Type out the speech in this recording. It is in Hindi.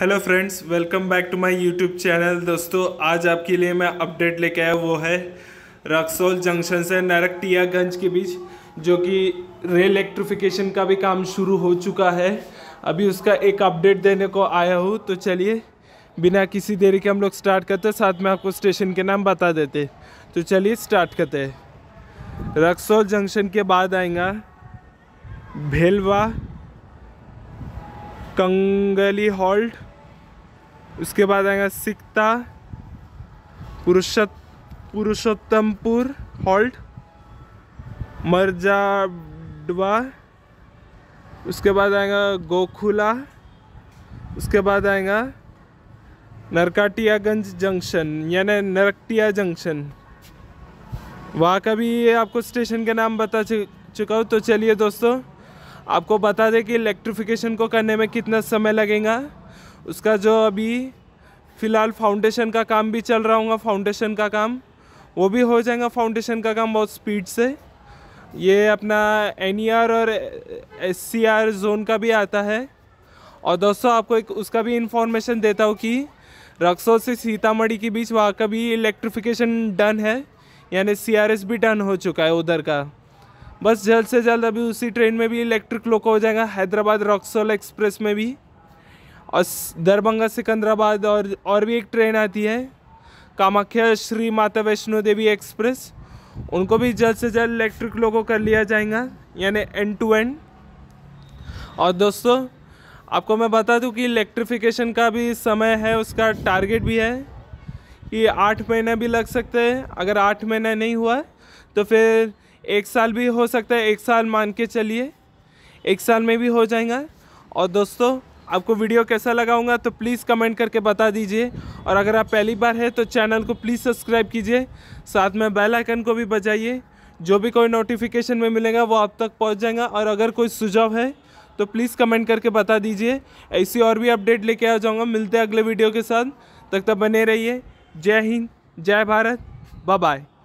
hello friends welcome back to my YouTube channel दोस्तों आज आपके लिए मैं अपडेट लेके आया वो है रक्सौल जंक्शन से नरकटियागंज के बीच जो कि रेल इलेक्ट्रिफिकेशन का भी काम शुरू हो चुका है अभी उसका एक अपडेट देने को आया हूँ तो चलिए बिना किसी देरी के हम लोग स्टार्ट करते साथ में आपको स्टेशन के नाम बता देते तो चलिए स्टार्ट करते हैं रक्सौल जंक्शन के बाद आएगा भेलवा कंगली हॉल्ट उसके बाद आएगा सिकता पुरुषोत पुरुषोत्तमपुर हॉल्ट मरजाडवा उसके बाद आएगा गोखुला उसके बाद आएगा नरकाटियागंज जंक्शन यानी नरकटिया जंक्शन वहाँ का भी आपको स्टेशन का नाम बता चुका हूँ तो चलिए दोस्तों आपको बता दें कि इलेक्ट्रिफिकेशन को करने में कितना समय लगेगा उसका जो अभी फ़िलहाल फाउंडेशन का काम भी चल रहा होगा फाउंडेशन का काम वो भी हो जाएगा फाउंडेशन का काम बहुत स्पीड से ये अपना एन e और एस जोन का भी आता है और दोस्तों आपको एक उसका भी इन्फॉर्मेशन देता हूँ कि रक्सौल से सीतामढ़ी के बीच वहाँ का भी इलेक्ट्रिफिकेशन डन है यानी सीआरएस भी डन हो चुका है उधर का बस जल्द से जल्द अभी उसी ट्रेन में भी इलेक्ट्रिक लोको हो जाएगा हैदराबाद रक्सौल एक्सप्रेस में भी और दरभंगा सिकंदराबाद और और भी एक ट्रेन आती है कामाख्या श्री माता वैष्णो देवी एक्सप्रेस उनको भी जल्द से जल्द इलेक्ट्रिक लोगों कर लिया जाएगा यानी एंड टू एंड और दोस्तों आपको मैं बता दूं कि इलेक्ट्रिफिकेशन का भी समय है उसका टारगेट भी है कि आठ महीने भी लग सकते हैं अगर आठ महीने नहीं हुआ तो फिर एक साल भी हो सकता है एक साल मान के चलिए एक साल में भी हो जाएगा और दोस्तों आपको वीडियो कैसा लगाऊंगा तो प्लीज़ कमेंट करके बता दीजिए और अगर आप पहली बार है तो चैनल को प्लीज़ सब्सक्राइब कीजिए साथ में बेल आइकन को भी बजाइए जो भी कोई नोटिफिकेशन में मिलेगा वो आप तक पहुंच जाएगा और अगर कोई सुझाव है तो प्लीज़ कमेंट करके बता दीजिए ऐसी और भी अपडेट लेके आ जाऊँगा मिलते हैं अगले वीडियो के साथ तब तक बने रहिए जय हिंद जय भारत बाय बाय